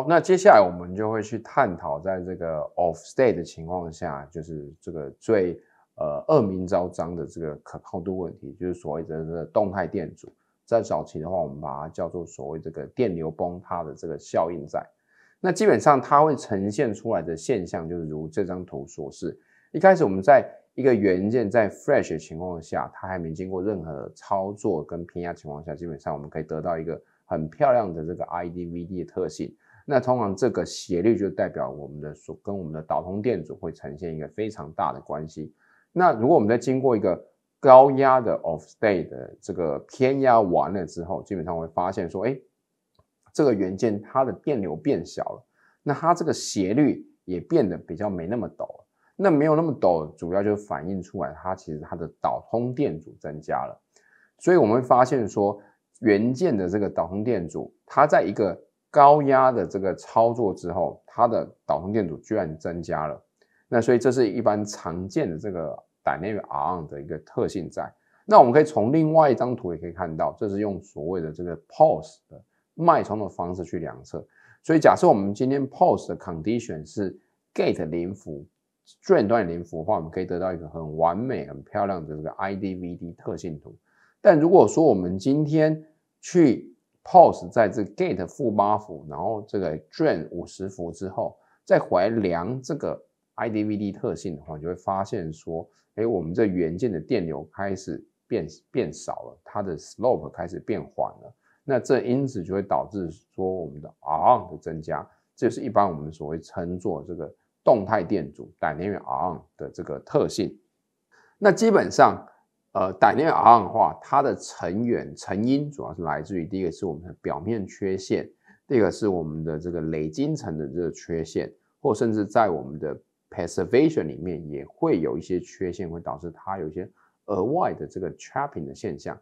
好，那接下来我们就会去探讨，在这个 off state 的情况下，就是这个最呃恶名昭彰的这个可靠度问题，就是所谓的这个动态电阻。在早期的话，我们把它叫做所谓这个电流崩塌的这个效应在。那基本上它会呈现出来的现象就是如这张图所示。一开始我们在一个元件在 fresh 的情况下，它还没经过任何操作跟偏压情况下，基本上我们可以得到一个很漂亮的这个 ID-VD 的特性。那通常这个斜率就代表我们的所跟我们的导通电阻会呈现一个非常大的关系。那如果我们在经过一个高压的 off state 的这个偏压完了之后，基本上会发现说，哎，这个元件它的电流变小了，那它这个斜率也变得比较没那么陡。那没有那么陡，主要就反映出来它其实它的导通电阻增加了。所以我们会发现说，元件的这个导通电阻它在一个。高压的这个操作之后，它的导通电阻居然增加了。那所以这是一般常见的这个单电源 R on 的一个特性在。那我们可以从另外一张图也可以看到，这是用所谓的这个 pulse 的脉冲的方式去量测。所以假设我们今天 pulse 的 condition 是 gate 零伏 s t r a i 端零伏的话，我们可以得到一个很完美、很漂亮的这个 IDVD 特性图。但如果说我们今天去 p o s e 在这个 gate 负八伏，然后这个 drain 五十伏之后，再回来量这个 IDVD 特性的话，你就会发现说，哎，我们这元件的电流开始变变少了，它的 slope 开始变缓了。那这因此就会导致说我们的 R 的增加，这是一般我们所谓称作这个动态电阻、带电源 R 的这个特性。那基本上。呃，胆内的化它的成员成因主要是来自于第一个是我们的表面缺陷，第二个是我们的这个累积层的这个缺陷，或甚至在我们的 preservation 里面也会有一些缺陷，会导致它有一些额外的这个 trapping 的现象。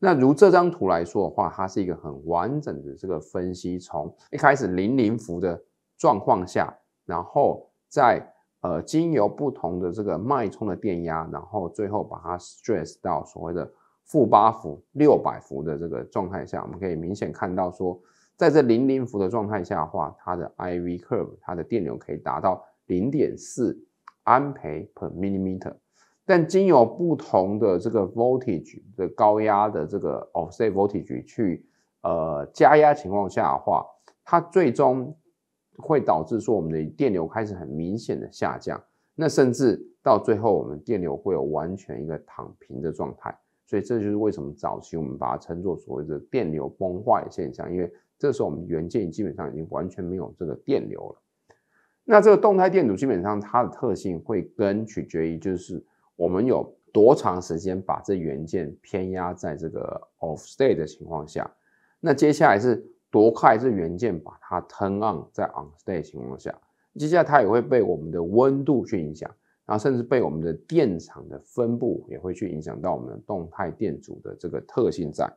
那如这张图来说的话，它是一个很完整的这个分析，从一开始零零伏的状况下，然后在呃，经由不同的这个脉冲的电压，然后最后把它 stress 到所谓的负八伏、六百伏的这个状态下，我们可以明显看到说，在这零零伏的状态下的话，它的 I-V curve，它的电流可以达到零点四安培 per millimeter。但经由不同的这个 voltage 的高压的这个 offset voltage 去呃加压情况下的话，它最终。会导致说我们的电流开始很明显的下降，那甚至到最后我们电流会有完全一个躺平的状态，所以这就是为什么早期我们把它称作所谓的电流崩坏现象，因为这时候我们元件基本上已经完全没有这个电流了。那这个动态电阻基本上它的特性会跟取决于就是我们有多长时间把这元件偏压在这个 off state 的情况下，那接下来是。多快是元件把它 turn on，在 on state 情况下，接下来它也会被我们的温度去影响，然后甚至被我们的电场的分布也会去影响到我们的动态电阻的这个特性在。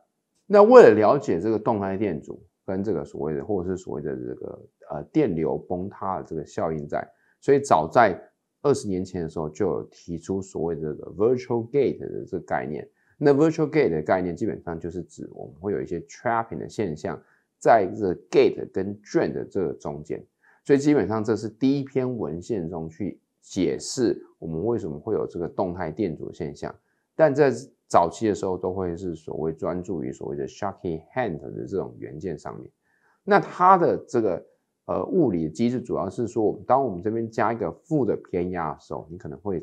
那为了了解这个动态电阻跟这个所谓的或者是所谓的这个呃电流崩塌的这个效应在，所以早在二十年前的时候就有提出所谓的 virtual gate 的这个概念。那 virtual gate 的概念基本上就是指我们会有一些 trapping 的现象。在这 gate 跟卷的这个中间，所以基本上这是第一篇文献中去解释我们为什么会有这个动态电阻现象。但在早期的时候，都会是所谓专注于所谓的 Shocky Hand 的这种元件上面。那它的这个呃物理机制主要是说，当我们这边加一个负的偏压的时候，你可能会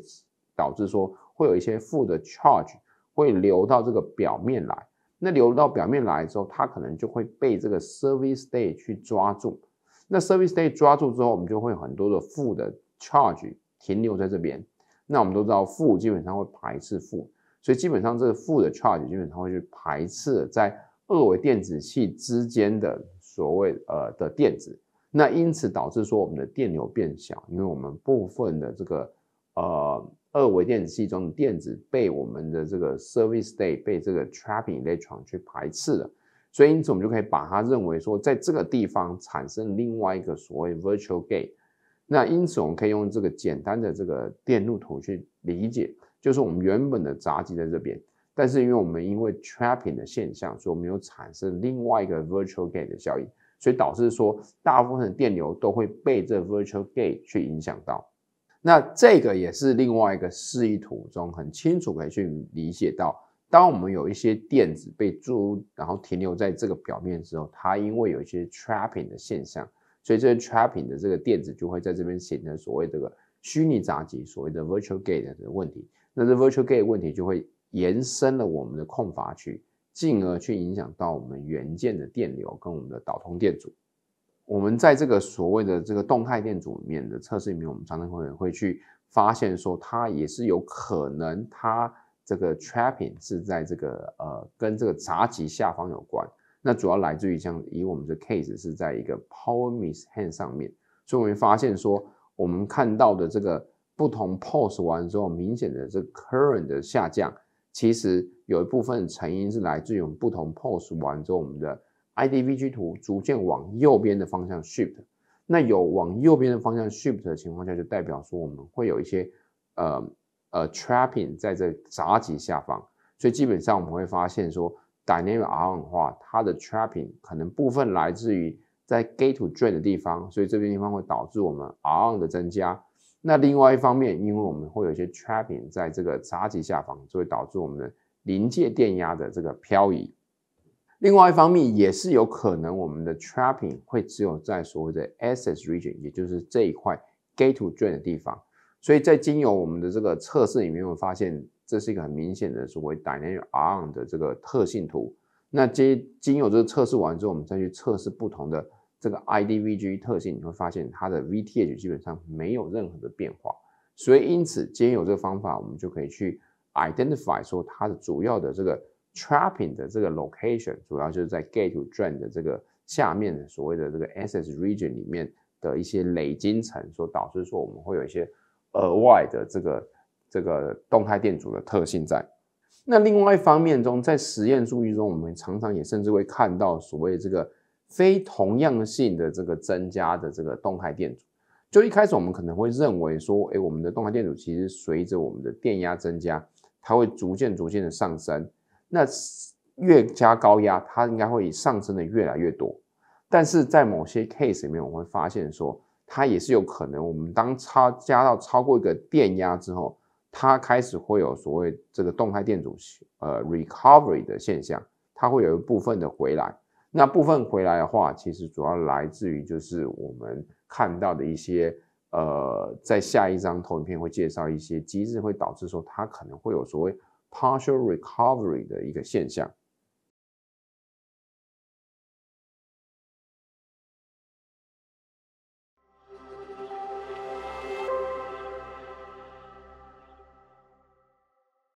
导致说会有一些负的 charge 会流到这个表面来。那流到表面来之后，它可能就会被这个 service state 去抓住。那 service state 抓住之后，我们就会很多的负的 charge 停留在这边。那我们都知道负基本上会排斥负，所以基本上这个负的 charge 基本上会去排斥在二维电子器之间的所谓呃的电子。那因此导致说我们的电流变小，因为我们部分的这个呃。二维电子系中的电子被我们的这个 service d a y 被这个 trapping electron 去排斥了，所以因此我们就可以把它认为说，在这个地方产生另外一个所谓 virtual gate。那因此我们可以用这个简单的这个电路图去理解，就是我们原本的闸机在这边，但是因为我们因为 trapping 的现象，所以我们有产生另外一个 virtual gate 的效应，所以导致说大部分的电流都会被这 virtual gate 去影响到。那这个也是另外一个示意图中很清楚可以去理解到，当我们有一些电子被注然后停留在这个表面之后，它因为有一些 trapping 的现象，所以这些 trapping 的这个电子就会在这边形成所谓这个虚拟闸技，所谓的 virtual gate 的问题。那这 virtual gate 问题就会延伸了我们的控阀区，进而去影响到我们元件的电流跟我们的导通电阻。我们在这个所谓的这个动态电阻里面的测试里面，我们常常会会去发现说，它也是有可能，它这个 trapping 是在这个呃跟这个闸极下方有关。那主要来自于像以我们的 case 是在一个 power mis hand 上面，所以我们发现说，我们看到的这个不同 post 完之后，明显的这 current 的下降，其实有一部分成因是来自于我们不同 post 完之后我们的。IDVG 图逐渐往右边的方向 shift，那有往右边的方向 shift 的情况下，就代表说我们会有一些呃呃 trapping 在这闸极下方，所以基本上我们会发现说 dynamic R on 的话，它的 trapping 可能部分来自于在 gate to drain 的地方，所以这边地方会导致我们 R on 的增加。那另外一方面，因为我们会有一些 trapping 在这个闸极下方，就会导致我们的临界电压的这个漂移。另外一方面，也是有可能我们的 trapping 会只有在所谓的 access region，也就是这一块 gate to drain 的地方。所以在经由我们的这个测试里面，我们发现这是一个很明显的所谓 y n a n i n g on 的这个特性图。那经经由这个测试完之后，我们再去测试不同的这个 IDVG 特性，你会发现它的 VTH 基本上没有任何的变化。所以因此经由这个方法，我们就可以去 identify 说它的主要的这个。trapping 的这个 location 主要就是在 gate drain 的这个下面的所谓的这个 access region 里面的一些累积层，所导致说我们会有一些额外的这个这个动态电阻的特性在。那另外一方面中，在实验数据中，我们常常也甚至会看到所谓这个非同样性的这个增加的这个动态电阻。就一开始我们可能会认为说，哎，我们的动态电阻其实随着我们的电压增加，它会逐渐逐渐的上升。那越加高压，它应该会上升的越来越多。但是在某些 case 里面，我们会发现说，它也是有可能，我们当超加到超过一个电压之后，它开始会有所谓这个动态电阻，呃，recovery 的现象，它会有一部分的回来。那部分回来的话，其实主要来自于就是我们看到的一些，呃，在下一张投影片会介绍一些机制，会导致说它可能会有所谓。partial recovery 的一个现象。